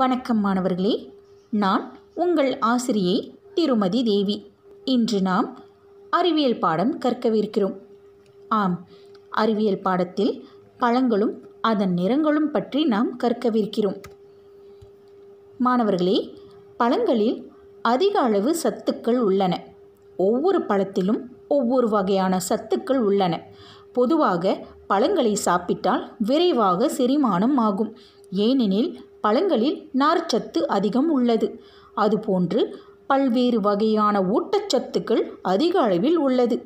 வணக்கம் மாணவர்களே நான் உங்கள் ஆசிரியை திருமதி தேவி இன்று நாம் அறிவியல் பாடம் கற்கவிருக்கிறோம் ஆம் அறிவியல் பாடத்தில் பழங்களும் அதன் நிறங்களும் பற்றி நாம் கற்கவிருக்கிறோம் மாணவர்களே பழங்களில் அதிக அளவு சத்துக்கள் உள்ளன ஒவ்வொரு பழத்திலும் ஒவ்வொரு வகையான சத்துக்கள் உள்ளன பொதுவாக பழங்களை சாப்பிட்டால் விரைவாக செரிமானம் ஆகும் ஏனெனில் பழங்களில் நார்ச்சத்து அதிகம் உள்ளது அதுபோன்று பல்வேறு வகையான ஊட்டச்சத்துக்கள் அதிக அளவில் உள்ளது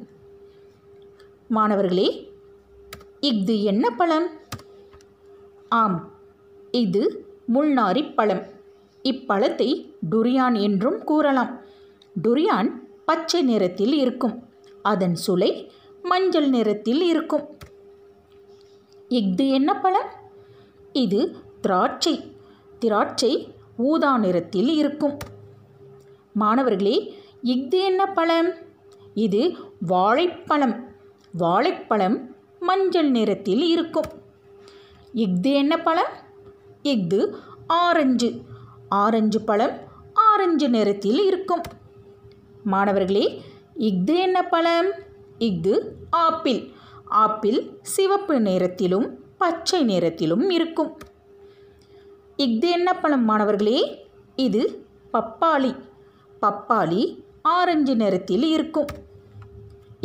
மாணவர்களே இஃது என்ன பழம் ஆம் இது முள்நாரி பழம் இப்பழத்தை டுரியான் என்றும் கூறலாம் டுரியான் பச்சை நிறத்தில் இருக்கும் அதன் சுளை மஞ்சள் நிறத்தில் இருக்கும் இஃது என்ன பழம் இது திராட்சை திராட்சை ஊதா நிறத்தில் இருக்கும் மாணவர்களே இஃது என்ன பழம் இது வாழைப்பழம் வாழைப்பழம் மஞ்சள் நிறத்தில் இருக்கும் இஃது என்ன பழம் இஃது ஆரஞ்சு ஆரஞ்சு பழம் ஆரஞ்சு நிறத்தில் இருக்கும் மாணவர்களே இஃது என்ன பழம் இஃது ஆப்பிள் ஆப்பிள் சிவப்பு நிறத்திலும் பச்சை நிறத்திலும் இருக்கும் இது என்ன பழம் மாணவர்களே இது பப்பாளி பப்பாளி ஆரஞ்சு நிறத்தில் இருக்கும்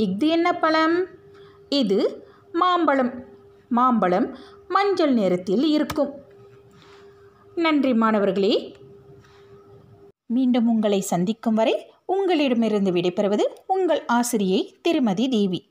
இது என்ன பழம் இது மாம்பழம் மாம்பழம் மஞ்சள் நிறத்தில் இருக்கும் நன்றி மாணவர்களே மீண்டும் உங்களை சந்திக்கும் வரை உங்களிடமிருந்து விடைபெறுவது உங்கள் ஆசிரியை திருமதி தேவி